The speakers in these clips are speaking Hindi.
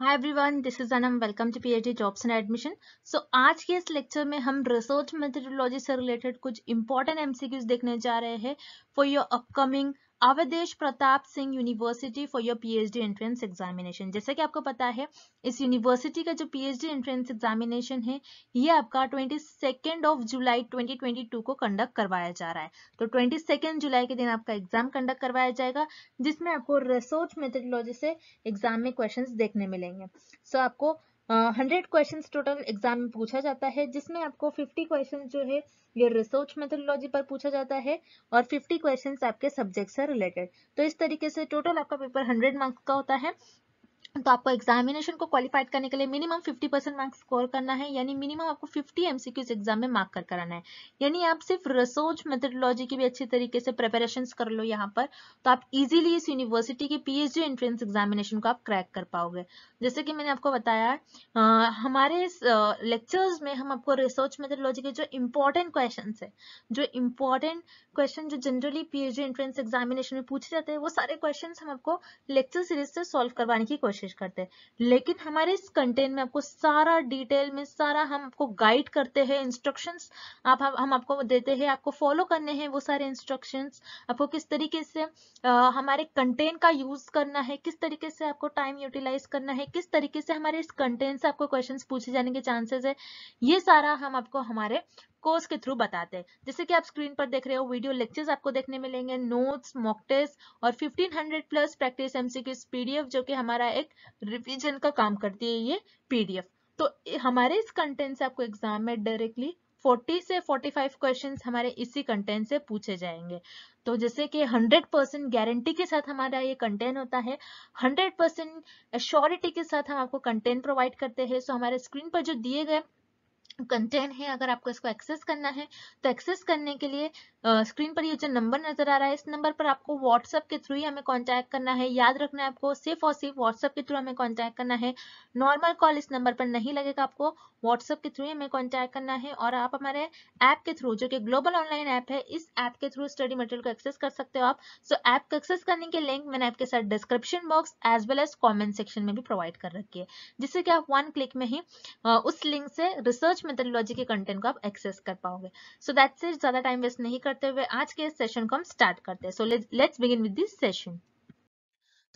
Hi everyone this is Anam welcome to PhD jobs and admission so आज के इस लेक्चर में हम रिसर्च मेथडोलॉजी से रिलेटेड कुछ इंपॉर्टेंट एमसीक्यूज देखने जा रहे हैं for your upcoming Awadhesh Pratap Singh university for your PhD entrance examination जैसा कि आपको पता है इस यूनिवर्सिटी का जो पीएचडी एंट्रेंस एग्जामिनेशन है ये आपका ट्वेंटी सेकेंड ऑफ जुलाई 2022 को कंडक्ट करवाया जा रहा है तो ट्वेंटी सेकेंड जुलाई के दिन आपका एग्जाम कंडक्ट करवाया जाएगा जिसमें आपको रिसोर्च मेथडोलॉजी से एग्जाम में क्वेश्चन देखने मिलेंगे सो so, आपको हंड्रेड क्वेश्चंस टोटल एग्जाम में पूछा जाता है जिसमें आपको फिफ्टी क्वेश्चन जो है ये रिसर्च मेथोडोलॉजी पर पूछा जाता है और फिफ्टी क्वेश्चन आपके सब्जेक्ट से रिलेटेड तो इस तरीके से टोटल आपका पेपर हंड्रेड मार्क्स का होता है तो आपको एग्जामिनेशन को क्वालिफाइड करने के लिए मिनिमम 50 परसेंट मार्क्स स्कोर करना है यानी मिनिमम आपको 50 एमसीक्यूज एग्जाम में मार्क कर कराना है यानी आप सिर्फ रिसोर्च मेथडोलॉजी की भी अच्छी तरीके से प्रिपरेशन कर लो यहाँ पर तो आप इजीली इस यूनिवर्सिटी के पीएचडी एंट्रेंस एग्जामिनेशन को आप क्रैक कर पाओगे जैसे कि मैंने आपको बताया आ, हमारे लेक्चर्स में हम आपको रिसर्च मेथडोलॉजी के जो इम्पोर्टेंट क्वेश्चन है जो इम्पोर्टेंट क्वेश्चन जो जनरली पीएचडी एंट्रेंस एग्जामिनेशन में पूछे जाते हैं वो सारे क्वेश्चन हम आपको लेक्चर सीरीज से सॉल्व करवाने की कोशिश कोशिश करते हैं लेकिन हमारे इस कंटेंट में आपको सारा डिटेल में सारा हम आपको गाइड करते हैं इंस्ट्रक्शंस आप हम आपको देते हैं आपको फॉलो करने हैं वो सारे इंस्ट्रक्शंस आपको किस तरीके से आ, हमारे कंटेंट का यूज करना है किस तरीके से आपको टाइम यूटिलाइज करना है किस तरीके से हमारे इस कंटेंट से आपको क्वेश्चन पूछे जाने के चांसेस है ये सारा हम आपको हमारे कोर्स के थ्रू बताते हैं जैसे कि आप स्क्रीन पर देख रहे हो वीडियो लेक्चर्स आपको देखने मिलेंगे नोट्स मॉक टेस्ट और 1500 प्लस प्रैक्टिस एमसीक्यूज पीडीएफ जो कि हमारा एक रिवीजन का काम करती है ये पीडीएफ तो हमारे इस कंटेंट से आपको एग्जाम में डायरेक्टली 40 से 45 क्वेश्चंस हमारे इसी कंटेंट से पूछे जाएंगे तो जैसे कि 100 परसेंट गारंटी के साथ हमारा ये कंटेंट होता है 100 परसेंट एश्योरिटी के साथ हम आपको कंटेंट प्रोवाइड करते हैं सो हमारे स्क्रीन पर जो दिए गए कंटेंट है अगर आपको इसको एक्सेस करना है तो एक्सेस करने के लिए स्क्रीन पर ये जो नंबर नजर आ रहा है इस नंबर पर आपको व्हाट्सएप के थ्रू ही हमें कॉन्टैक्ट करना है याद रखना है आपको सिर्फ और सिर्फ व्हाट्सएप के थ्रू हमें कांटेक्ट करना है नॉर्मल कॉल इस नंबर पर नहीं लगेगा आपको व्हाट्सएप के थ्रू ही हमें कॉन्टैक्ट करना है और आप हमारे ऐप के थ्रू जो कि ग्लोबल ऑनलाइन ऐप है इस ऐप के थ्रू स्टडी मटेरियल को एक्सेस कर सकते हो आप सो ऐप को एक्सेस करने के लिंक मैंने आपके साथ description box as well as comment section में भी प्रोवाइड कर रखी है जिससे कि आप वन क्लिक में ही उस लिंक से रिसर्च मेथडोलॉजी के कंटेंट को आप एक्सेस कर पाओगे सो दैट्स इट ज्यादा टाइम वेस्ट नहीं करते हुए आज के सेशन को हम स्टार्ट करते हैं so let's begin with this session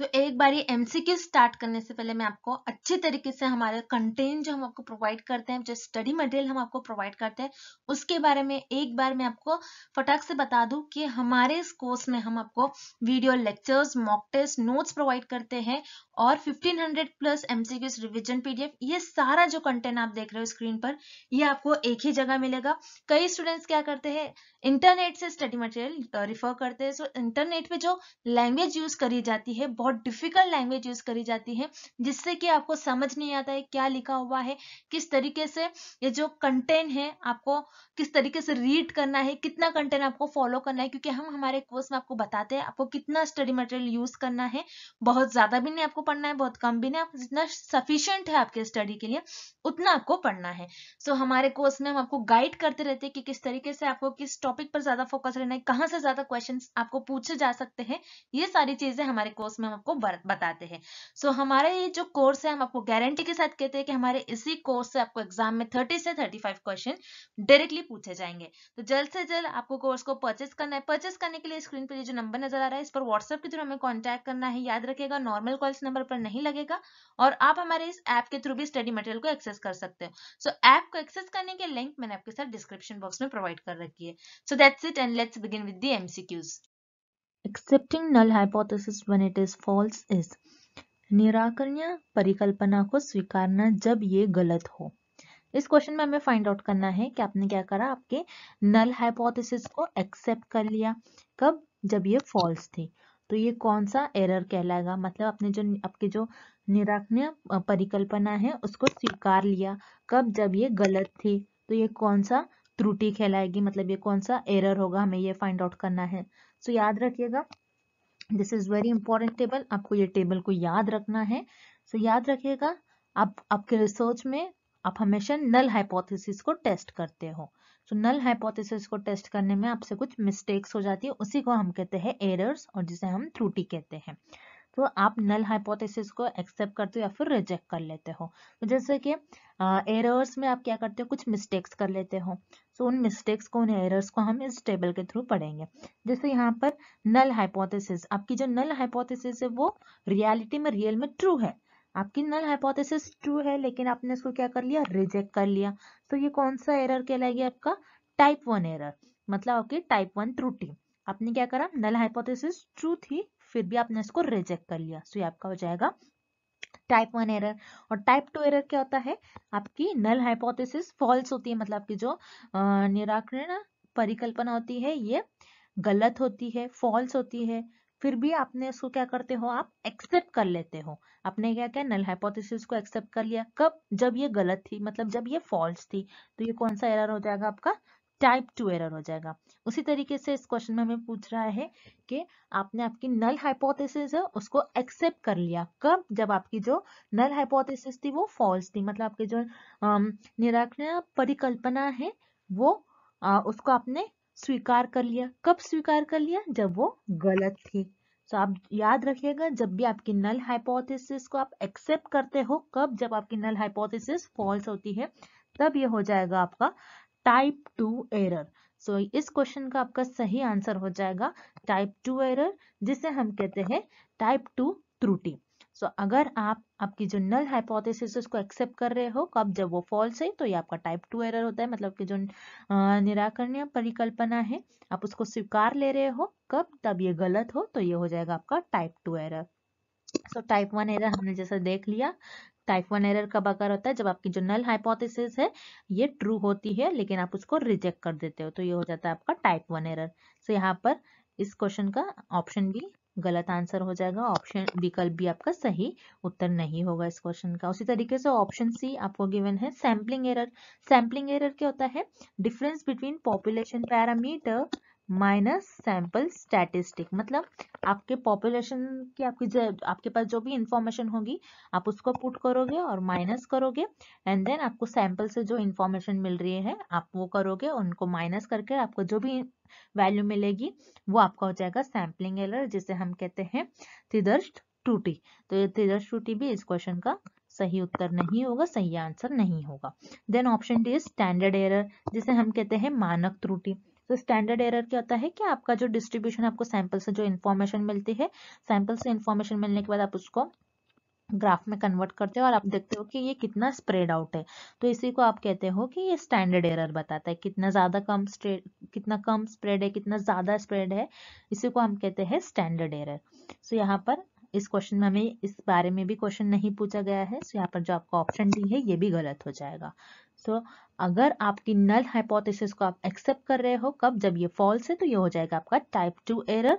तो एक ये एमसीक्यू स्टार्ट करने से पहले मैं आपको अच्छे तरीके से हमारे कंटेंट जो हम आपको प्रोवाइड करते हैं जो स्टडी मटेरियल हम आपको प्रोवाइड करते हैं उसके बारे में एक बार मैं आपको फटाक से बता दूं कि हमारे इस कोर्स में हम आपको video lectures mock test notes provide करते हैं और 1500 प्लस एमसीक्यूज रिविजन पीडीएफ ये सारा जो कंटेंट आप देख रहे हो स्क्रीन पर ये आपको एक ही जगह मिलेगा कई स्टूडेंट्स क्या करते हैं इंटरनेट से स्टडी मटेरियल रिफर करते हैं सो इंटरनेट पे जो लैंग्वेज यूज करी जाती है बहुत बहुत डिफिकल्ट लैंग्वेज यूज करी जाती है जिससे कि आपको समझ नहीं आता है क्या लिखा हुआ है किस तरीके से ये जो कंटेंट है आपको किस तरीके से रीड करना है कितना कंटेंट आपको फॉलो करना है क्योंकि हम हमारे कोर्स में आपको बताते हैं आपको कितना स्टडी मटेरियल यूज करना है बहुत ज्यादा भी नहीं आपको पढ़ना है बहुत कम भी नहीं जितना सफिशियंट है आपके स्टडी के लिए उतना आपको पढ़ना है सो so, हमारे कोर्स में हम आपको गाइड करते रहते हैं कि किस तरीके से आपको किस टॉपिक पर ज्यादा फोकस रहना है कहाँ से ज्यादा क्वेश्चन आपको पूछे जा सकते हैं ये सारी चीजें हमारे कोर्स में हम आपको बताते हैं सो so, हमारा ये जो कोर्स है हम आपको गारंटी के साथ कहते हैं कि हमारे इसी कोर्स से आपको एग्जाम में थर्टी से थर्टी फाइव क्वेश्चन डायरेक्टली पूछे जाएंगे तो जल्द से जल्द आपको कोर्स को परचेस करना है परचेस करने के लिए स्क्रीन पर जो नंबर नजर आ रहा है इस पर व्हाट्सएप के थ्रू हमें कॉन्टैक्ट करना है याद रखेगा नॉर्मल कॉल्स नंबर पर नहीं लगेगा और आप हमारे इस ऐप के थ्रू भी स्टडी मटेरियल को एक्सेस कर सकते हो सो ऐप को एक्सेस करने के लिंक मैंने आपके साथ डिस्क्रिप्शन बॉक्स में प्रोवाइड कर रखी है so that's it and let's begin with the MCQs accepting null hypothesis when it is false is निराकरणीय परिकल्पना को स्वीकारना जब ये गलत हो इस क्वेश्चन में हमें फाइंड आउट करना है कि आपने क्या करा आपके नल हाइपोथेसिस को एक्सेप्ट कर लिया कब जब ये फॉल्स थी तो ये कौन सा एरर कहलाएगा मतलब आपने जो आपके जो निराकरणीय परिकल्पना है उसको स्वीकार लिया कब जब ये गलत थी तो ये कौन सा त्रुटि कहलाएगी मतलब ये कौन सा एरर होगा हमें ये फाइंड आउट करना है सो तो so, याद रखिएगा this is very important table आपको ये टेबल को याद रखना है सो so, याद रखिएगा आप आपके रिसर्च में आप हमेशा नल हाइपोथेसिस को टेस्ट करते हो सो नल हाइपोथेसिस को टेस्ट करने में आपसे कुछ मिस्टेक्स हो जाती है उसी को हम कहते हैं एरर्स और जिसे हम त्रुटि कहते हैं तो आप नल हाइपोथेसिस को एक्सेप्ट करते हो या फिर रिजेक्ट कर लेते हो तो जैसे कि एरर्स में आप क्या करते हो कुछ मिस्टेक्स कर लेते हो सो तो उन मिस्टेक्स को उन एरर्स को हम इस टेबल के थ्रू पढ़ेंगे जैसे यहाँ पर नल हाइपोथेसिस आपकी जो नल हाइपोथेसिस है वो रियलिटी में रियल में ट्रू है आपकी नल हाइपोथेसिस ट्रू है लेकिन आपने इसको क्या कर लिया रिजेक्ट कर लिया तो ये कौन सा एरर कहलाएगी आपका टाइप वन एरर मतलब आपकी टाइप वन त्रुटि आपने क्या करा नल हाइपोथेसिस ट्रू थी फिर भी आपने इसको रिजेक्ट कर लिया सो ये आपका हो जाएगा टाइप वन एरर और टाइप टू एरर क्या होता है आपकी नल हाइपोथेसिस फॉल्स होती है मतलब आपकी जो निराकरण परिकल्पना होती है ये गलत होती है फॉल्स होती है फिर भी आपने इसको क्या करते हो आप एक्सेप्ट कर लेते हो आपने क्या क्या नल हाइपोथेसिस को एक्सेप्ट कर लिया कब जब ये गलत थी मतलब जब ये फॉल्स थी तो ये कौन सा एरर हो जाएगा आपका टाइप टू एरर हो जाएगा उसी तरीके से इस क्वेश्चन में हमें पूछ रहा है कि आपने आपकी नल हाइपोथेसिस है उसको एक्सेप्ट कर लिया कब जब आपकी जो नल हाइपोथेसिस थी वो फॉल्स थी मतलब आपके जो निराकरण परिकल्पना है वो आ, उसको आपने स्वीकार कर लिया कब स्वीकार कर लिया जब वो गलत थी तो आप याद रखिएगा जब भी आपकी नल हाइपोथेसिस को आप एक्सेप्ट करते हो कब जब आपकी नल हाइपोथेसिस फॉल्स होती है तब ये हो जाएगा आपका टाइप टू एरर सो इस क्वेश्चन का आपका सही आंसर हो जाएगा टाइप टू एरर जिसे हम कहते हैं टाइप टू त्रुटि सो so, अगर आप आपकी जो नल हाइपोथेसिस उसको एक्सेप्ट कर रहे हो कब जब वो फॉल्स है तो ये आपका टाइप टू एरर होता है मतलब कि जो निराकरणीय परिकल्पना है आप उसको स्वीकार ले रहे हो कब तब ये गलत हो तो ये हो जाएगा आपका type two error so type one error हमने जैसा देख लिया टाइप वन एरर कब आकर होता है जब आपकी जो नल हाइपोथेसिस है ये ट्रू होती है लेकिन आप उसको रिजेक्ट कर देते हो तो ये हो जाता है आपका टाइप वन एरर सो यहाँ पर इस क्वेश्चन का ऑप्शन भी गलत आंसर हो जाएगा ऑप्शन विकल्प भी आपका सही उत्तर नहीं होगा इस क्वेश्चन का उसी तरीके से ऑप्शन सी आपको गिवन है सैम्पलिंग एरर सैम्पलिंग एरर क्या होता है difference between population parameter minus sample statistic मतलब आपके पॉपुलेशन की आपकी जो आपके पास जो भी इंफॉर्मेशन होगी आप उसको पुट करोगे और माइनस करोगे एंड देन आपको सैंपल से जो इंफॉर्मेशन मिल रही है आप वो करोगे उनको माइनस करके आपको जो भी वैल्यू मिलेगी वो आपका हो जाएगा सैम्पलिंग एलर जिसे हम कहते हैं तिदर्श टूटी तो ये तिदर्श टूटी भी इस क्वेश्चन का सही उत्तर नहीं होगा सही आंसर नहीं होगा then option D standard error जिसे हम कहते हैं मानक त्रुटि तो स्टैंडर्ड एरर क्या होता है कि आपका जो डिस्ट्रीब्यूशन आपको सैंपल से जो इन्फॉर्मेशन मिलती है सैंपल से इन्फॉर्मेशन मिलने के बाद आप उसको ग्राफ में कन्वर्ट करते हो और आप देखते हो कि ये कितना स्प्रेड आउट है तो इसी को आप कहते हो कि ये स्टैंडर्ड एरर बताता है कितना ज़्यादा कम स्प्रेड कितना कम स्प्रेड है कितना ज़्यादा स्प्रेड है इसी को हम कहते हैं स्टैंडर्ड एरर सो यहाँ पर इस क्वेश्चन में हमें इस बारे में भी क्वेश्चन नहीं पूछा गया है सो यहाँ पर जो आपका ऑप्शन डी है ये भी गलत हो जाएगा सो so, अगर आपकी नल हाइपोथेसिस को आप एक्सेप्ट कर रहे हो कब जब ये फॉल्स है तो ये हो जाएगा आपका टाइप टू एरर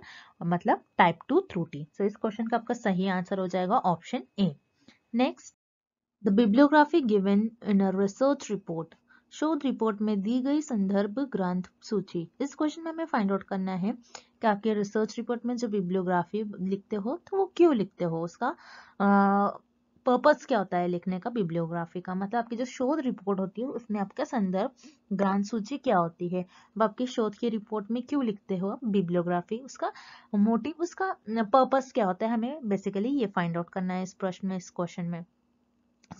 मतलब टाइप टू त्रुटि सो इस क्वेश्चन का आपका सही आंसर हो जाएगा option A next the bibliography given in a research report शोध रिपोर्ट में दी गई संदर्भ ग्रंथ सूची इस क्वेश्चन में हमें फाइंड आउट करना है कि आपके रिसर्च रिपोर्ट में जो बिब्लियोग्राफी लिखते हो तो वो क्यों लिखते हो उसका पर्पस क्या होता है लिखने का बिब्लियोग्राफी का मतलब आपकी जो शोध रिपोर्ट होती है उसमें आपका संदर्भ ग्रांत सूची क्या होती है अब आपकी शोध की रिपोर्ट में क्यों लिखते हो आप बिब्लियोग्राफी उसका मोटिव उसका पर्पस क्या होता है हमें बेसिकली ये फाइंड आउट करना है इस प्रश्न में इस क्वेश्चन में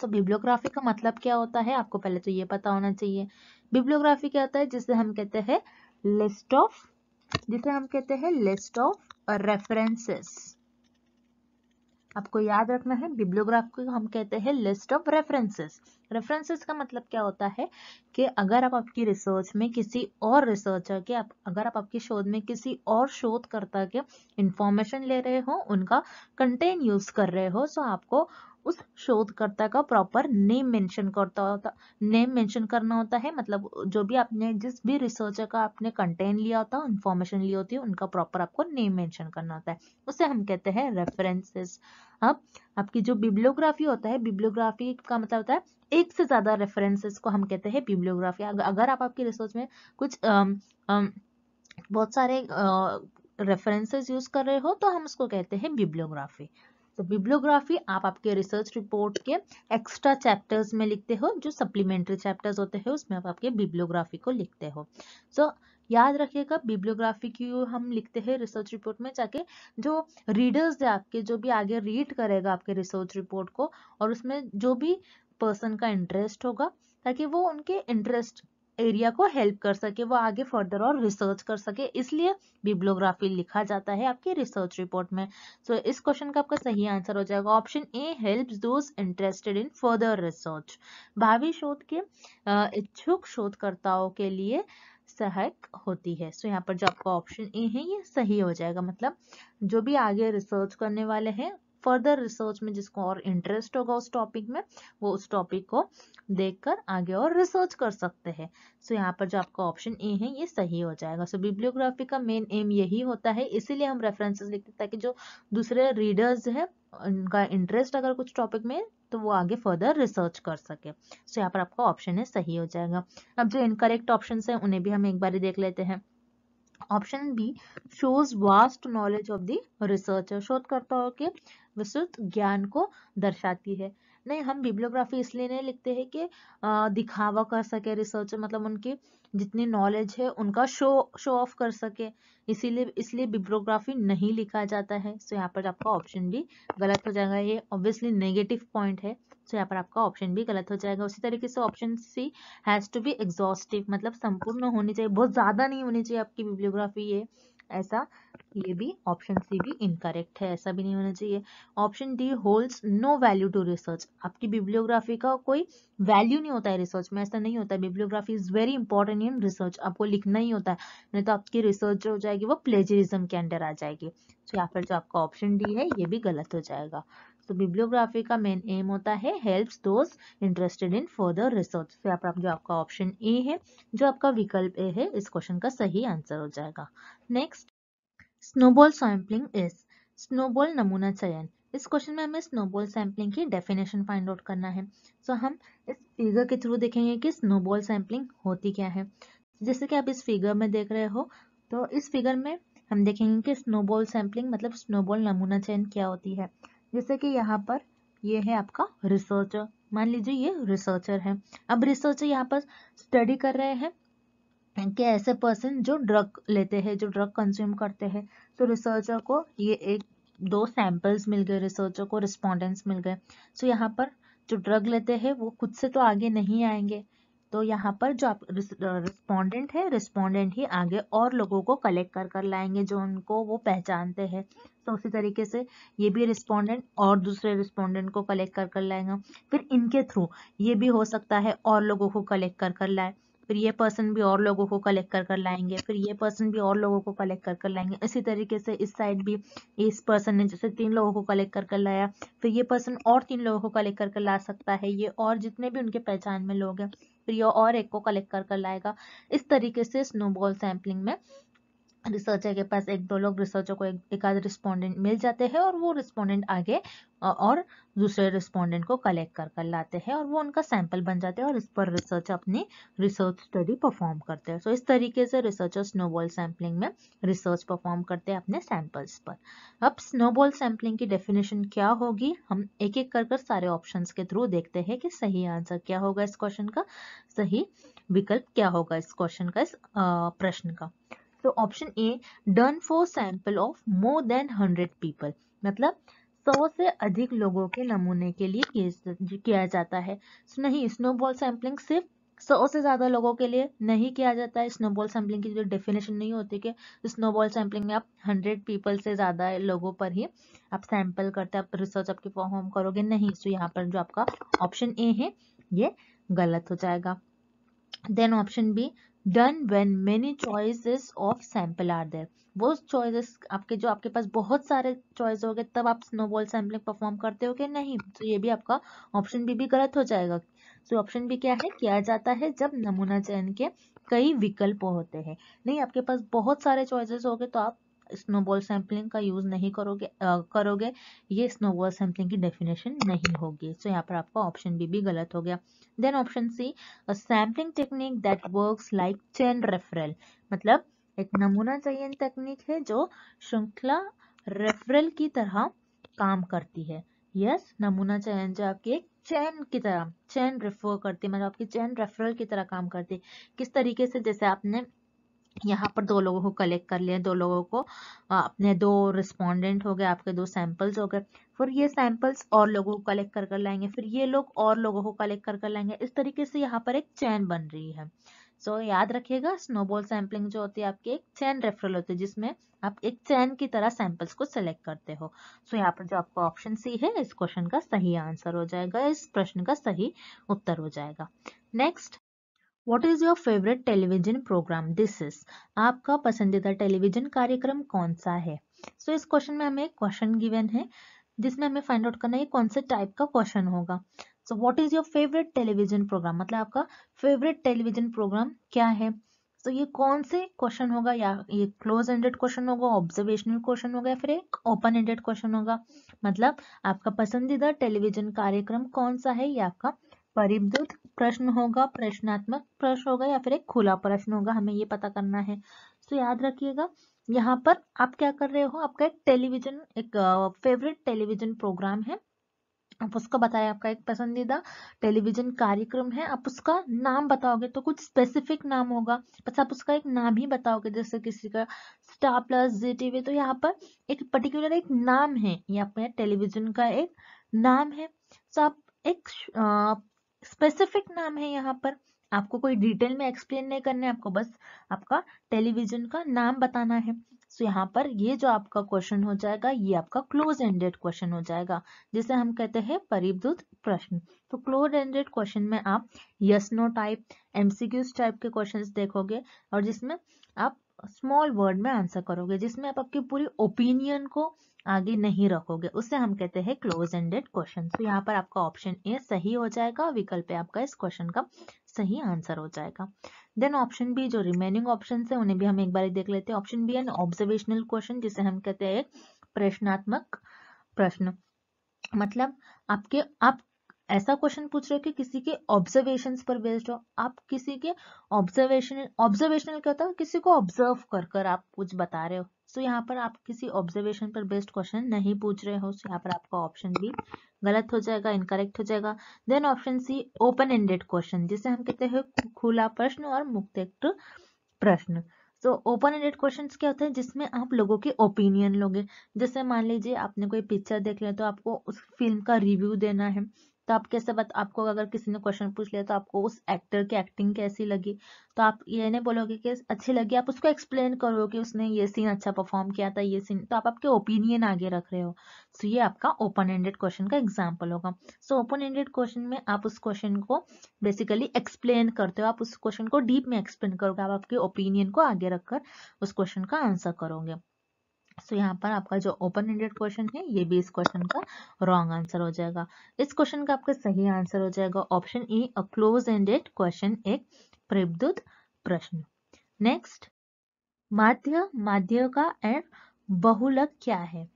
सो बिब्लियोग्राफी का मतलब क्या होता है आपको पहले तो ये पता होना चाहिए बिब्लियोग्राफी क्या होता है जिसे हम कहते हैं लिस्ट ऑफ जिसे हम कहते हैं लिस्ट ऑफ रेफरेंसेस आपको याद रखना है बिब्लियोग्राफ को हम कहते हैं लिस्ट ऑफ रेफरेंसेस रेफरेंसेस का मतलब क्या होता है कि अगर आप आपकी रिसर्च में किसी और रिसर्चर के आप अगर आप आपकी शोध में किसी और शोधकर्ता के इंफॉर्मेशन ले रहे हो उनका कंटेंट यूज कर रहे हो सो तो आपको उस शोधकर्ता का प्रॉपर नेम मेंशन करता होता नेम मेंशन करना होता है मतलब जो भी आपने जिस भी रिसर्चर का आपने कंटेंट लिया होता है इन्फॉर्मेशन लिया होती है उनका प्रॉपर आपको नेम मेंशन करना होता है उसे हम कहते हैं रेफरेंसेस अब आपकी जो बिब्लियोग्राफी होता है बिब्लियोग्राफी का मतलब होता है एक से ज़्यादा रेफरेंसेस को हम कहते हैं बिब्लियोग्राफी अगर आप आपकी रिसर्च में कुछ अम, अम, बहुत सारे रेफरेंसेस यूज़ कर रहे हो तो हम उसको कहते हैं बिब्लियोग्राफी तो बिब्लोग्राफी आप आपके रिसर्च रिपोर्ट के एक्स्ट्रा चैप्टर्स में लिखते हो जो सप्लीमेंट्री चैप्टर्स होते हैं उसमें आप आपके बिब्लोग्राफी को लिखते हो सो so, याद रखिएगा बिब्लोग्राफी की हम लिखते हैं रिसर्च रिपोर्ट में जाके जो रीडर्स है आपके जो भी आगे रीड करेगा आपके रिसर्च रिपोर्ट को और उसमें जो भी पर्सन का इंटरेस्ट होगा ताकि वो उनके इंटरेस्ट एरिया को हेल्प कर सके वो आगे फर्दर और रिसर्च कर सके इसलिए बिब्लोग्राफी लिखा जाता है आपकी रिसर्च रिपोर्ट में सो so, इस क्वेश्चन का आपका सही आंसर हो जाएगा option A helps those interested in further research भावी शोध के इच्छुक शोधकर्ताओं के लिए सहायक होती है सो so, यहाँ पर जो आपका ऑप्शन ए है ये सही हो जाएगा मतलब जो भी आगे रिसर्च करने वाले हैं फर्दर रिसर्च में जिसको और इंटरेस्ट होगा उस टॉपिक में वो उस टॉपिक को देखकर आगे और रिसर्च कर सकते हैं सो so, यहाँ पर जो आपका ऑप्शन ए है ये सही हो जाएगा सो so, बिब्लियोग्राफी का मेन एम यही होता है इसीलिए हम रेफरेंसेस लिखते हैं ताकि जो दूसरे रीडर्स हैं उनका इंटरेस्ट अगर कुछ टॉपिक में तो वो आगे फर्दर रिसर्च कर सके सो so, यहाँ पर आपका ऑप्शन है सही हो जाएगा अब जो इनकरेक्ट ऑप्शन है उन्हें भी हम एक बार देख लेते हैं option B shows vast knowledge of the researcher शोधकर्ताओं के विस्तृत ज्ञान को दर्शाती है नहीं हम बिब्लियोग्राफी इसलिए नहीं लिखते हैं कि दिखावा कर सके रिसर्चर मतलब उनकी जितनी नॉलेज है उनका शो शो ऑफ कर सके इसीलिए इसलिए बिब्लियोग्राफी नहीं लिखा जाता है सो तो यहाँ पर आपका ऑप्शन भी गलत हो जाएगा ये ऑब्वियसली नेगेटिव पॉइंट है तो यहाँ पर आपका ऑप्शन भी गलत हो जाएगा उसी तरीके से option C has to be exhaustive मतलब संपूर्ण होनी चाहिए बहुत ज़्यादा नहीं होनी चाहिए आपकी बिब्लियोग्राफी ये ऐसा ये भी ऑप्शन सी भी इनकरेक्ट है ऐसा भी नहीं होना चाहिए option D holds no value to research आपकी बिब्लियोग्राफी का कोई वैल्यू नहीं होता है रिसर्च में ऐसा नहीं होता है bibliography is very important in research आपको लिखना ही होता है नहीं तो आपकी रिसर्च जो हो जाएगी वो प्लेजरिज्म के अंडर आ जाएगी तो यहाँ पर जो आपका ऑप्शन डी है ये भी गलत हो जाएगा तो बिब्लियोग्राफी का मेन एम होता है helps those interested in further research तो यहाँ पर जो आपका ऑप्शन ए है जो आपका विकल्प ए है इस क्वेश्चन का सही आंसर हो जाएगा next snowball sampling is snowball नमूना चयन इस क्वेश्चन में हमें स्नोबॉल सैम्पलिंग की डेफिनेशन फाइंड आउट करना है सो so, हम इस फिगर के थ्रू देखेंगे कि स्नोबॉल सैम्पलिंग होती क्या है जैसे कि आप इस फिगर में देख रहे हो तो इस फिगर में हम देखेंगे कि स्नोबॉल सैम्पलिंग मतलब स्नोबॉल नमूना चयन क्या होती है जैसे कि यहाँ पर ये है आपका रिसर्चर मान लीजिए ये रिसर्चर है अब रिसर्चर यहाँ पर स्टडी कर रहे हैं कि ऐसे पर्सन जो ड्रग लेते हैं जो ड्रग कंज्यूम करते हैं तो रिसर्चर को ये एक दो सैंपल्स मिल गए रिसर्चर को रिस्पोंडेंट्स मिल गए सो यहाँ पर जो ड्रग लेते हैं वो खुद से तो आगे नहीं आएंगे तो यहाँ पर जो आप रिस्पोंडेंट है रिस्पोंडेंट ही आगे और लोगों को कलेक्ट कर कर लाएंगे जो उनको वो पहचानते हैं तो उसी तरीके से ये भी रिस्पोंडेंट और दूसरे रिस्पोंडेंट को कलेक्ट कर कर लाएंगे फिर इनके थ्रू ये भी हो सकता है और लोगों को कलेक्ट कर कर लाए फिर ये पर्सन भी और लोगों को कलेक्ट कर कर लाएंगे फिर ये पर्सन भी और लोगों को कलेक्ट कर कर लाएंगे इसी तरीके से इस साइड भी इस पर्सन ने जैसे तीन लोगों को कलेक्ट कर कर लाया फिर ये पर्सन और तीन लोगों को कलेक्ट कर कर ला सकता है ये और जितने भी उनके पहचान में लोग हैं फिर ये और एक को कलेक्ट कर कर लाएगा इस तरीके से स्नोबॉल सैम्पलिंग में रिसर्चर के पास एक दो लोग रिसर्चर को एक, आध रिस्पोंडेंट मिल जाते हैं और वो रिस्पोंडेंट आगे और दूसरे रिस्पोंडेंट को कलेक्ट कर कर लाते हैं और वो उनका सैंपल बन जाते हैं और इस पर रिसर्च अपनी रिसर्च स्टडी परफॉर्म करते हैं सो so, इस तरीके से रिसर्चर स्नोबॉल सैम्पलिंग में रिसर्च परफॉर्म करते हैं अपने सैंपल्स पर अब स्नोबॉल सैम्पलिंग की डेफिनेशन क्या होगी हम एक एक कर कर सारे ऑप्शन के थ्रू देखते हैं कि सही आंसर क्या होगा इस क्वेश्चन का सही विकल्प क्या होगा इस क्वेश्चन का इस प्रश्न का तो option A done for sample of more than hundred people मतलब सौ से अधिक लोगों के नमूने के लिए किया जाता है नहीं स्नोबॉल सैंपलिंग सिर्फ सौ से ज़्यादा लोगों के लिए नहीं किया जाता है स्नोबॉल सैंपलिंग की जो डेफिनेशन नहीं होती कि स्नोबॉल सैंपलिंग में आप हंड्रेड पीपल से ज़्यादा लोगों पर ही आप सैंपल करते आप रिसर्च आपके परफॉर्म करोगे नहीं सो यहाँ पर जो आपका ऑप्शन ए है ये गलत हो जाएगा then option B done when many choices of sample are there वो चॉइसेस आपके जो आपके पास बहुत सारे चॉइस हो गए तब आप स्नोबॉल सैम्पलिंग परफॉर्म करते हो कि नहीं तो ये भी आपका ऑप्शन बी भी गलत हो जाएगा सो ऑप्शन भी क्या है किया जाता है जब नमूना चयन के कई विकल्प होते हैं नहीं आपके पास बहुत सारे चॉइसेस हो गए तो आप स्नोबॉल सैम्पलिंग का यूज़ नहीं करोगे आ, करोगे ये स्नोबॉल सैम्पलिंग की डेफिनेशन नहीं होगी सो so, यहाँ पर आपका ऑप्शन बी भी गलत हो गया then option C sampling technique that works like chain referral मतलब एक नमूना चयन तकनीक है जो श्रृंखला रेफरल की तरह काम करती है यस yes, नमूना चयन जो आपकी एक चैन की तरह चैन रेफर करती है मतलब आपकी चैन रेफरल की तरह काम करती है किस तरीके से जैसे आपने यहाँ पर दो लोगों को कलेक्ट कर लिया दो लोगों को अपने दो रिस्पोंडेंट हो गए आपके दो सैंपल्स हो गए फिर ये सैंपल्स और लोगों को कलेक्ट कर कर लाएंगे फिर ये लोग और लोगों को कलेक्ट कर कर लाएंगे इस तरीके से यहाँ पर एक चैन बन रही है सो so, याद रखिएगा स्नोबॉल सैम्पलिंग जो होती है आपकी एक चैन रेफरल होती है जिसमें आप एक चैन की तरह सैंपल्स को सिलेक्ट करते हो सो so, यहाँ पर जो आपका ऑप्शन सी है इस क्वेश्चन का सही आंसर हो जाएगा इस प्रश्न का सही उत्तर हो जाएगा next what is your favourite television programme this is आपका पसंदीदा टेलीविजन कार्यक्रम कौन सा है सो so, इस क्वेश्चन में हमें क्वेश्चन गिवन है जिसमें हमें फाइंड आउट करना है कौन से टाइप का क्वेश्चन होगा so what is your favourite television programme मतलब आपका फेवरेट टेलीविजन प्रोग्राम क्या है तो ये कौन से मतलब क्वेश्चन होगा या ये क्लोज एंडेड क्वेश्चन होगा ऑब्जर्वेशनल क्वेश्चन होगा या फिर एक ओपन एंडेड क्वेश्चन होगा मतलब आपका पसंदीदा टेलीविजन कार्यक्रम कौन सा है ये आपका परिवृत प्रश्न होगा प्रश्नात्मक प्रश्न होगा या फिर एक खुला प्रश्न होगा हमें ये पता करना है तो याद रखिएगा यहाँ पर आप क्या कर रहे हो आपका एक टेलीविजन एक फेवरेट टेलीविजन प्रोग्राम है आप उसको बताएं आपका एक पसंदीदा टेलीविजन कार्यक्रम है आप उसका नाम बताओगे तो कुछ स्पेसिफिक नाम होगा बस आप उसका एक नाम ही बताओगे जैसे किसी का स्टार प्लस जी टीवी तो यहाँ पर एक पर्टिकुलर एक नाम है ये आपका टेलीविजन का एक नाम है तो आप एक स्पेसिफिक नाम है यहाँ पर आपको कोई डिटेल में एक्सप्लेन नहीं करना है आपको बस आपका टेलीविजन का नाम बताना है सो so, यहाँ पर ये जो आपका क्वेश्चन हो जाएगा ये आपका क्लोज एंडेड क्वेश्चन हो जाएगा जिसे हम कहते हैं परिवृत प्रश्न तो क्लोज एंडेड क्वेश्चन में आप yes no type MCQs type के क्वेश्चंस देखोगे और जिसमें आप स्मॉल वर्ड में आंसर करोगे जिसमें आप आपकी पूरी ओपिनियन को आगे नहीं रखोगे उसे हम कहते हैं क्लोज एंडेड क्वेश्चन तो यहाँ पर आपका ऑप्शन ए सही हो जाएगा विकल्प है आपका इस क्वेश्चन का सही आंसर हो जाएगा देन ऑप्शन बी जो रिमेनिंग ऑप्शन है उन्हें भी हम एक बार देख लेते हैं option B an observational question जिसे हम कहते हैं प्रश्नात्मक प्रश्न मतलब आपके आप ऐसा क्वेश्चन पूछ रहे हो कि किसी के ऑब्जर्वेशन पर बेस्ड हो आप किसी के ऑब्जर्वेशन ऑब्जर्वेशनल क्या होता है किसी को ऑब्जर्व कर कर आप कुछ बता रहे हो सो so, यहाँ पर आप किसी ऑब्जर्वेशन पर बेस्ड क्वेश्चन नहीं पूछ रहे हो सो so, यहाँ पर आपका ऑप्शन भी गलत हो जाएगा इनकरेक्ट हो जाएगा then option C open ended question जिसे हम कहते हैं खुला प्रश्न और मुक्त प्रश्न तो ओपन एंडेड क्वेश्चन क्या होते हैं जिसमें आप लोगों के ओपिनियन लोगे जैसे मान लीजिए आपने कोई पिक्चर देख लिया तो आपको उस फिल्म का रिव्यू देना है तो आप कैसे बात आपको अगर किसी ने क्वेश्चन पूछ लिया तो आपको उस एक्टर की एक्टिंग कैसी लगी तो आप ये नहीं बोलोगे कि अच्छी लगी आप उसको एक्सप्लेन करोगे उसने ये सीन अच्छा परफॉर्म किया था ये सीन तो आप आपके ओपिनियन आगे रख रहे हो सो ये आपका ओपन एंडेड क्वेश्चन का एग्जाम्पल होगा सो ओपन एंडेड क्वेश्चन में आप उस क्वेश्चन को बेसिकली एक्सप्लेन करते हो आप उस क्वेश्चन को डीप में एक्सप्लेन करोगे आप आपके ओपिनियन को आगे रखकर उस क्वेश्चन का आंसर करोगे सो so, यहाँ पर आपका जो ओपन एंडेड क्वेश्चन है ये भी इस क्वेश्चन का रॉन्ग आंसर हो जाएगा इस क्वेश्चन का आपका सही आंसर हो जाएगा option E a close ended question एक प्रयुद्ध प्रश्न नेक्स्ट माध्य माध्य का एंड बहुलक क्या है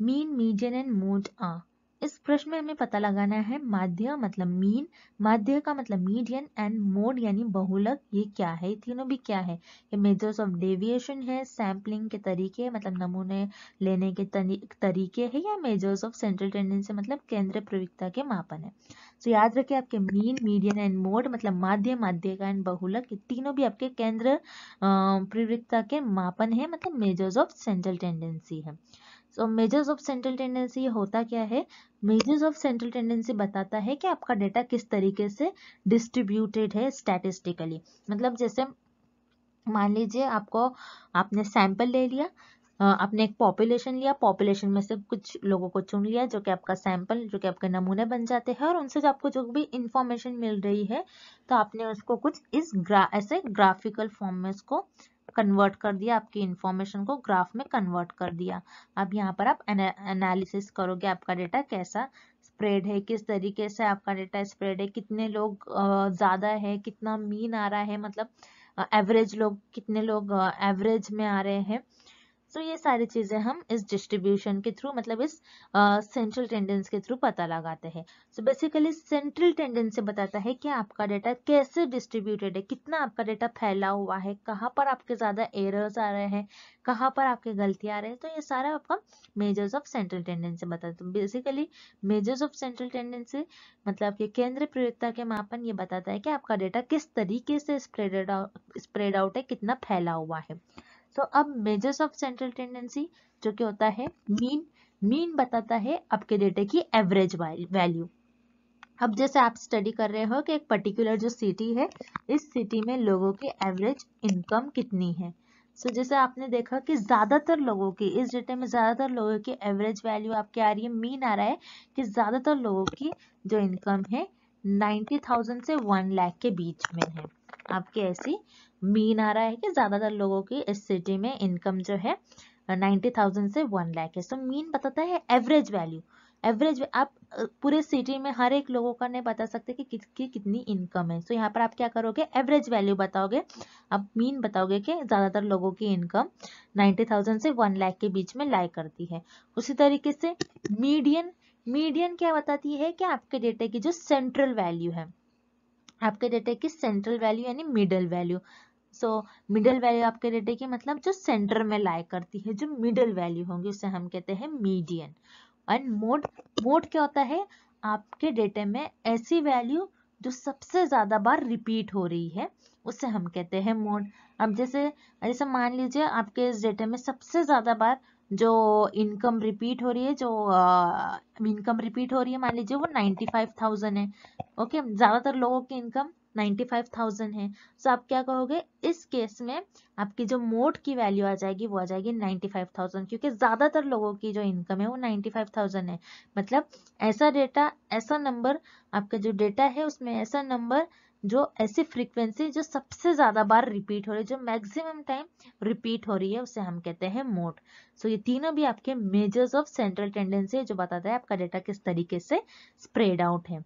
मीन मीडियन एंड मोड आ इस प्रश्न में हमें पता लगाना है माध्य मतलब मीन माध्य का मतलब मीडियन एंड मोड यानी बहुलक ये क्या है तीनों भी क्या है ये मेजर्स ऑफ डेविएशन है सैम्पलिंग के तरीके मतलब नमूने लेने के तरीके है या मेजर्स ऑफ सेंट्रल टेंडेंसी मतलब केंद्र प्रवृत्ता के मापन है तो याद रखे आपके मीन मीडियन एंड मोड मतलब माध्य का एंड बहुलक ये तीनों भी आपके केंद्र प्रवृत्ता के मापन है मतलब मेजर्स ऑफ सेंट्रल टेंडेंसी है so measures of central tendency होता क्या है मेजर्स ऑफ सेंट्रल टेंडेंसी बताता है कि आपका डेटा किस तरीके से डिस्ट्रीब्यूटेड है स्टैटिस्टिकली मतलब जैसे मान लीजिए आपको आपने सैंपल ले लिया आपने एक पॉपुलेशन लिया पॉपुलेशन में से कुछ लोगों को चुन लिया जो कि आपका सैंपल जो कि आपके नमूने बन जाते हैं और उनसे जो आपको जो भी इंफॉर्मेशन मिल रही है तो आपने उसको कुछ इस ग्रा ऐसे ग्राफिकल फॉर्म में उसको कन्वर्ट कर दिया आपकी इन्फॉर्मेशन को ग्राफ में कन्वर्ट कर दिया अब यहाँ पर आप एनालिसिस करोगे आपका डेटा कैसा स्प्रेड है किस तरीके से आपका डेटा स्प्रेड है कितने लोग ज़्यादा है कितना मीन आ रहा है मतलब एवरेज लोग कितने लोग एवरेज में आ रहे हैं सो ये सारी चीज़ें हम इस डिस्ट्रीब्यूशन के थ्रू मतलब इस सेंट्रल टेंडेंस के थ्रू पता लगाते हैं सो बेसिकली सेंट्रल टेंडेंस से बताता है कि आपका डाटा कैसे डिस्ट्रीब्यूटेड है कितना आपका डाटा फैला हुआ है कहाँ पर आपके ज़्यादा एरर्स आ रहे हैं कहाँ पर आपके गलती आ रहे हैं तो ये सारा आपका मेजर्स ऑफ सेंट्रल टेंडेंस से बताता है basically measures of central tendency मतलब कि केंद्र प्रयोगता के मापन ये बताता है कि आपका डेटा किस तरीके से स्प्रेड आउट स्प्रेड आउट है कितना फैला हुआ है सो अब मेजर्स ऑफ सेंट्रल टेंडेंसी जो कि होता है मीन मीन बताता है आपके डेटा की एवरेज वैल्यू अब जैसे आप स्टडी कर रहे हो कि एक पर्टिकुलर जो सिटी है इस सिटी में लोगों की एवरेज इनकम कितनी है सो so, जैसे आपने देखा कि ज़्यादातर लोगों की इस डेटे में ज़्यादातर लोगों की एवरेज वैल्यू आपके आ रही है मीन आ रहा है कि ज़्यादातर लोगों की जो इनकम है नाइन्टी से वन लाख के बीच में है आपके ऐसी मीन आ रहा है कि ज़्यादातर लोगों की इस सिटी में इनकम जो है नाइन्टी थाउजेंड से वन लाख है सो मीन बताता है एवरेज वैल्यू एवरेज आप पूरे सिटी में हर एक लोगों का नहीं बता सकते कि किसकी कितनी इनकम है सो so, यहाँ पर आप क्या करोगे एवरेज वैल्यू बताओगे आप मीन बताओगे कि ज़्यादातर लोगों की इनकम नाइन्टी थाउजेंड से वन लाख के बीच में लाई करती है उसी तरीके से मीडियन मीडियन क्या बताती है कि आपके डेटे की जो सेंट्रल वैल्यू है आपके डेटे की सेंट्रल वैल्यू यानी middle value so middle value आपके डेटा की मतलब जो सेंटर में लाइक करती है जो मिडल वैल्यू होंगी उसे हम कहते हैं मीडियन एंड मोड मोड क्या होता है आपके डेटा में ऐसी वैल्यू जो सबसे ज़्यादा बार रिपीट हो रही है उसे हम कहते हैं मोड अब जैसे जैसे मान लीजिए आपके इस डेटा में सबसे ज़्यादा बार जो इनकम रिपीट हो रही है जो इनकम रिपीट हो रही है मान लीजिए वो नाइन्टी फाइव थाउजेंड है ओके ज़्यादातर लोगों की इनकम 95,000 है सो आप क्या कहोगे इस केस में आपकी जो मोट की वैल्यू आ जाएगी वो आ जाएगी 95,000 क्योंकि ज़्यादातर लोगों की जो इनकम है वो 95,000 है मतलब ऐसा डेटा ऐसा नंबर आपका जो डेटा है उसमें ऐसा नंबर जो ऐसी फ्रीक्वेंसी जो सबसे ज़्यादा बार रिपीट हो रही है जो मैक्सिमम टाइम रिपीट हो रही है उसे हम कहते हैं मोड सो ये तीनों भी आपके मेजर्स ऑफ सेंट्रल टेंडेंसी जो बताता है आपका डेटा किस तरीके से स्प्रेड आउट है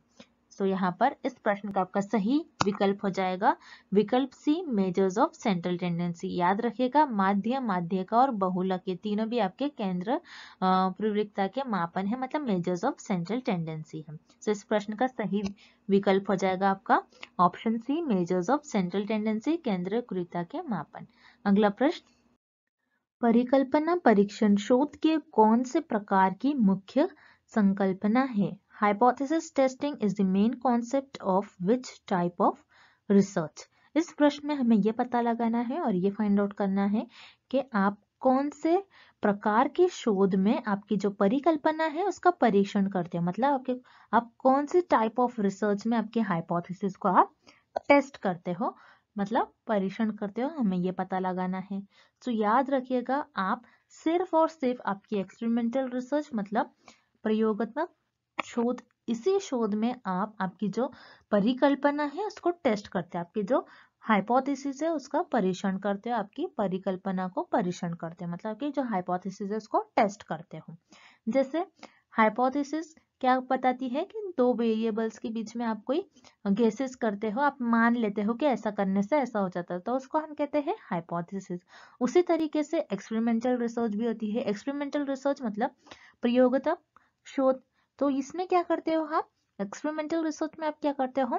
सो तो so, यहाँ पर इस प्रश्न का आपका सही विकल्प हो जाएगा विकल्प C measures of central tendency याद रखिएगा माध्य माध्यिका और बहुलक ये तीनों भी आपके केंद्र प्रवृत्ता के मापन है मतलब मेजर्स ऑफ सेंट्रल टेंडेंसी है सो so, इस प्रश्न का सही विकल्प हो जाएगा आपका option C measures of central tendency केंद्र कृता के मापन अगला प्रश्न परिकल्पना परीक्षण शोध के कौन से प्रकार की मुख्य संकल्पना है hypothesis testing is the main concept of which type of research इस प्रश्न में हमें ये पता लगाना है और ये फाइंड आउट करना है कि आप कौन से प्रकार के शोध में आपकी जो परिकल्पना है उसका परीक्षण करते हैं मतलब आपके आप कौन से टाइप ऑफ रिसर्च में आपके हाइपोथेसिस को आप टेस्ट करते हो मतलब परीक्षण करते हो हमें ये पता लगाना है तो याद रखिएगा आप सिर्फ और सिर्फ आपकी एक्सपेरिमेंटल रिसर्च मतलब प्रयोगत्मक शोध इसी शोध में आप आपकी जो परिकल्पना है उसको टेस्ट करते हैं आपकी जो हाइपोथेसिस है उसका परीक्षण करते हो आपकी परिकल्पना को परीक्षण करते हो मतलब कि जो हाइपोथेसिस है उसको टेस्ट करते हो जैसे हाइपोथेसिस क्या बताती है कि दो वेरिएबल्स के बीच में आप कोई गेसेस करते हो आप मान लेते हो कि ऐसा करने से ऐसा हो जाता है तो उसको हम कहते हैं हाइपोथेसिस उसी तरीके से एक्सपेरिमेंटल रिसर्च भी होती है एक्सपेरिमेंटल रिसर्च मतलब प्रयोगता शोध तो इसमें क्या करते हो आप एक्सपेरिमेंटल रिसर्च में आप क्या करते हो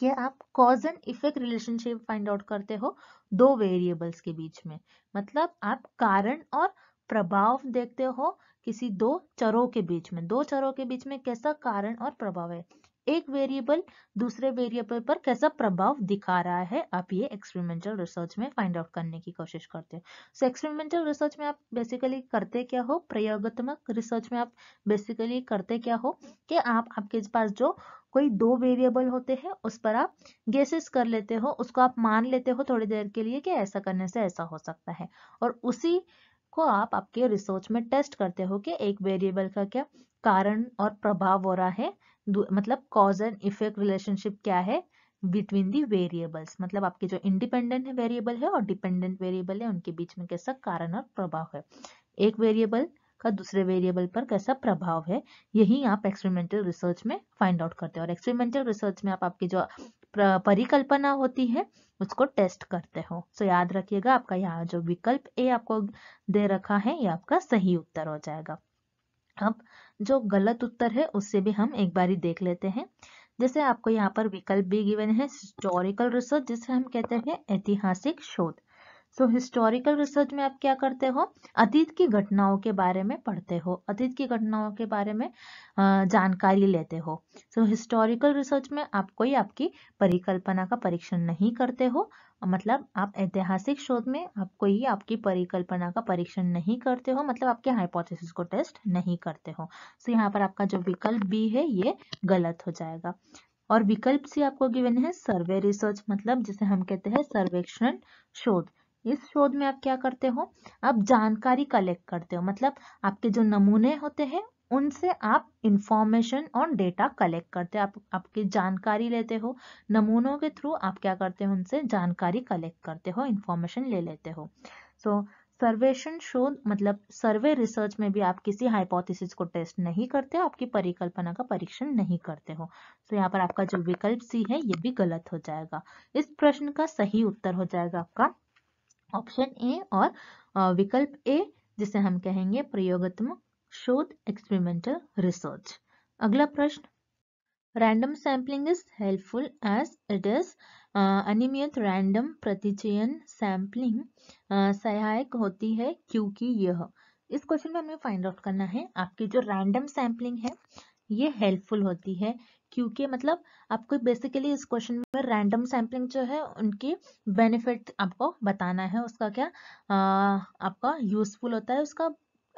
कि आप cause and effect relationship find out करते हो दो वेरिएबल्स के बीच में मतलब आप कारण और प्रभाव देखते हो किसी दो चरों के बीच में दो चरों के बीच में कैसा कारण और प्रभाव है एक वेरिएबल दूसरे वेरिएबल पर कैसा प्रभाव दिखा रहा है आप ये एक्सपेरिमेंटल रिसर्च में फाइंड आउट करने की कोशिश करते हो सो एक्सपेरिमेंटल रिसर्च में आप बेसिकली करते क्या हो प्रयोगत्मक रिसर्च में आप बेसिकली करते क्या हो कि आप आपके पास जो कोई दो वेरिएबल होते हैं उस पर आप गेसेस कर लेते हो उसको आप मान लेते हो थोड़ी देर के लिए कि ऐसा करने से ऐसा हो सकता है और उसी को आप आपके रिसर्च में टेस्ट करते हो कि एक वेरिएबल का क्या कारण और प्रभाव हो रहा है मतलब कॉज एंड इफेक्ट रिलेशनशिप क्या है बिटवीन दी वेरिएबल्स मतलब आपके जो इंडिपेंडेंट वेरिएबल है और डिपेंडेंट वेरिएबल है उनके बीच में कैसा कारण और प्रभाव है एक वेरिएबल का दूसरे वेरिएबल पर कैसा प्रभाव है यही आप एक्सपेरिमेंटल रिसर्च में फाइंड आउट करते हैं और एक्सपेरिमेंटल रिसर्च में आप आपकी जो परिकल्पना होती है उसको टेस्ट करते हो सो so, याद रखिएगा आपका यहाँ जो विकल्प ए आपको दे रखा है ये आपका सही उत्तर हो जाएगा अब जो गलत उत्तर है उससे भी हम एक बार ही देख लेते हैं जैसे आपको यहाँ पर विकल्प भी गिवन है हिस्टोरिकल रिसर्च जिसे हम कहते हैं ऐतिहासिक शोध सो हिस्टोरिकल रिसर्च में आप क्या करते हो अतीत की घटनाओं के बारे में पढ़ते हो अतीत की घटनाओं के बारे में जानकारी लेते हो सो हिस्टोरिकल रिसर्च में आप कोई आपकी परिकल्पना का परीक्षण नहीं करते हो मतलब आप ऐतिहासिक शोध में आप कोई आपकी परिकल्पना का परीक्षण नहीं करते हो मतलब आपके हाइपोथेसिस को टेस्ट नहीं करते हो सो यहाँ पर आपका जो विकल्प बी है ये गलत हो जाएगा और विकल्प सी आपको गिवन है सर्वे रिसर्च मतलब जिसे हम कहते हैं सर्वेक्षण शोध इस शोध में आप क्या करते हो आप जानकारी कलेक्ट करते हो मतलब आपके जो नमूने होते हैं उनसे आप इंफॉर्मेशन और डेटा कलेक्ट करते हो आप आपकी जानकारी लेते हो नमूनों के थ्रू आप क्या करते हो उनसे जानकारी कलेक्ट करते हो इंफॉर्मेशन ले लेते हो सो सर्वेशन सर्वेक्षण शोध मतलब सर्वे रिसर्च में भी आप किसी हाइपोथेसिस को टेस्ट नहीं करते हो आपकी परिकल्पना का परीक्षण नहीं करते हो तो यहाँ पर आपका जो विकल्प सी है ये भी गलत हो जाएगा इस प्रश्न का सही उत्तर हो जाएगा आपका ऑप्शन ए और विकल्प ए जिसे हम कहेंगे प्रयोगत्मक शोध एक्सपेरिमेंटल रिसर्च अगला प्रश्न random sampling is helpful as it is अनियमित रैंडम प्रतिचयन सैम्पलिंग सहायक होती है क्योंकि यह इस क्वेश्चन में हमें फाइंड आउट करना है आपकी जो रैंडम सैम्पलिंग है ये हेल्पफुल होती है क्योंकि मतलब आपको बेसिकली इस क्वेश्चन में रैंडम सैम्पलिंग जो है उनकी बेनिफिट आपको बताना है उसका क्या आ, आपका यूजफुल होता है उसका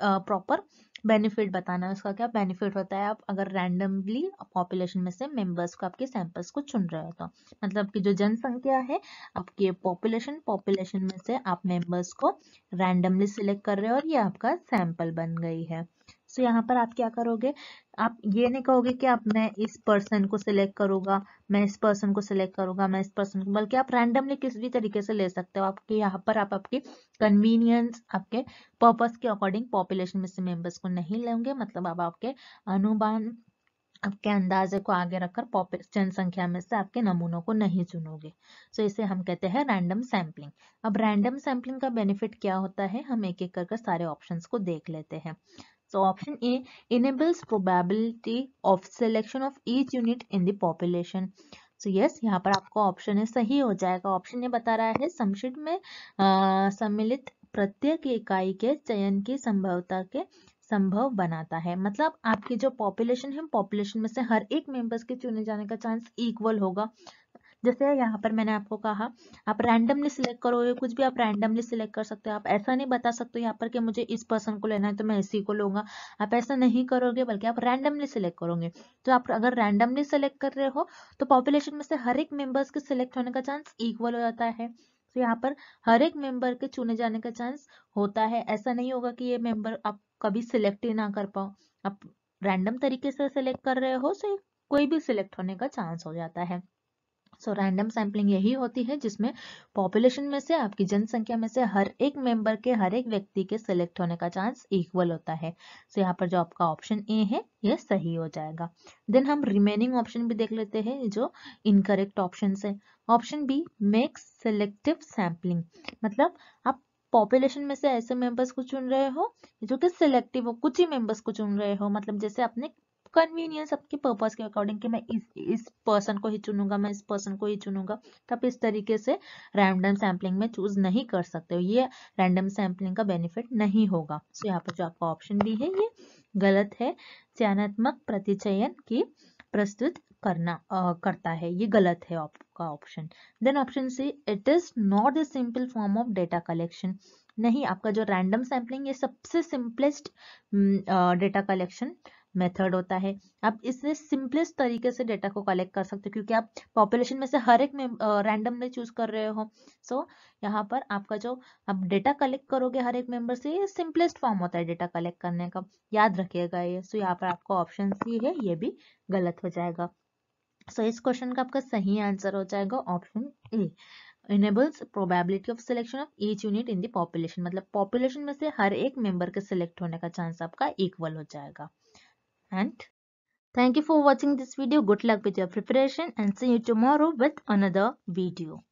प्रॉपर बेनिफिट बताना है उसका क्या बेनिफिट होता है आप अगर रैंडमली पॉपुलेशन में से मेंबर्स को आपके सैंपल्स को चुन रहे हो तो मतलब आपकी जो जनसंख्या है आपके पॉपुलेशन पॉपुलेशन में से आप मेंबर्स को रैंडमली सिलेक्ट कर रहे हो और ये आपका सैंपल बन गई है सो so, यहाँ पर आप क्या करोगे आप ये नहीं कहोगे कि आप मैं इस पर्सन को सिलेक्ट करूंगा मैं इस पर्सन को सिलेक्ट करूंगा मैं इस पर्सन को बल्कि आप रैंडमली किसी भी तरीके से ले सकते हो आपके यहाँ पर आप आपकी कन्वीनियंस आपके पर्पस के अकॉर्डिंग पॉपुलेशन में से मेंबर्स को नहीं लेंगे मतलब आप आपके अनुमान आपके अंदाजे को आगे रखकर जनसंख्या में से आपके नमूनों को नहीं चुनोगे सो so, इसे हम कहते हैं रैंडम सैम्पलिंग अब रैंडम सैम्पलिंग का बेनिफिट क्या होता है हम एक एक करके सारे ऑप्शंस को देख लेते हैं So option A enables probability of selection of each unit in the population. So so yes yes, यहाँ पर आपका ऑप्शन है सही हो जाएगा ऑप्शन ये बता रहा है समशिट में आ, सम्मिलित प्रत्येक इकाई के चयन की संभवता के संभव बनाता है मतलब आपकी जो पॉपुलेशन है पॉपुलेशन में से हर एक मेंबर्स के चुने जाने का चांस इक्वल होगा जैसे यहाँ पर मैंने आपको कहा आप रैंडमली सिलेक्ट करोगे कुछ भी आप रैंडमली सिलेक्ट कर सकते हो आप ऐसा नहीं बता सकते यहाँ पर कि मुझे इस पर्सन को लेना है तो मैं इसी को लूंगा आप ऐसा नहीं करोगे बल्कि आप रैंडमली सिलेक्ट करोगे तो आप अगर रैंडमली सिलेक्ट कर रहे हो तो पॉपुलेशन में से हर एक मेंबर्स के सिलेक्ट होने का चांस इक्वल हो जाता है तो यहाँ पर हर एक मेंबर के चुने जाने का चांस होता है ऐसा नहीं होगा कि ये मेंबर आप कभी सिलेक्ट ही ना कर पाओ आप रैंडम तरीके से सिलेक्ट कर रहे हो तो कोई भी सिलेक्ट होने का चांस हो जाता है सो रैंडम सैम्पलिंग यही होती है जिसमें पॉपुलेशन में से आपकी जनसंख्या में से हर एक मेंबर के हर एक व्यक्ति के सिलेक्ट होने का चांस इक्वल होता है सो so, यहाँ पर जो आपका ऑप्शन ए है ये सही हो जाएगा देन हम रिमेनिंग ऑप्शन भी देख लेते हैं जो इनकरेक्ट ऑप्शन है option B make selective sampling मतलब आप पॉपुलेशन में से ऐसे मेंबर्स को चुन रहे हो जो कि सिलेक्टिव हो कुछ ही मेंबर्स को चुन रहे हो मतलब जैसे आपने कन्वीनियंस आपके पर्पज के अकॉर्डिंग कि मैं इस पर्सन को ही चुनूंगा मैं इस पर्सन को ही चुनूंगा तो आप इस तरीके से रैंडम सैम्पलिंग में चूज नहीं कर सकते हो ये रैंडम सैम्पलिंग का बेनिफिट नहीं होगा सो यहाँ पर जो आपका ऑप्शन भी है ये गलत है चयनात्मक प्रतिचयन की प्रस्तुत करना आ, करता है ये गलत है आपका option then option C it is not a simple form of data collection नहीं आपका जो रैंडम सैम्पलिंग ये सबसे सिंपलेस्ट डेटा कलेक्शन मेथड होता है आप इससे सिंपलेस्ट तरीके से डेटा को कलेक्ट कर सकते हो क्योंकि आप पॉपुलेशन में से हर एक रैंडम में चूज कर रहे हो सो so, यहाँ पर आपका जो आप डेटा कलेक्ट करोगे हर एक मेंबर से ये सिंपलेस्ट फॉर्म होता है डेटा कलेक्ट करने का याद रखिएगा ये सो so, यहाँ पर आपका ऑप्शन सी है ये भी गलत हो जाएगा सो so, इस क्वेश्चन का आपका सही आंसर हो जाएगा option A enables probability of selection of each unit in the population. मतलब पॉपुलेशन में से हर एक मेंबर के सिलेक्ट होने का चांस आपका इक्वल हो जाएगा and thank you for watching this video good luck with your preparation and see you tomorrow with another video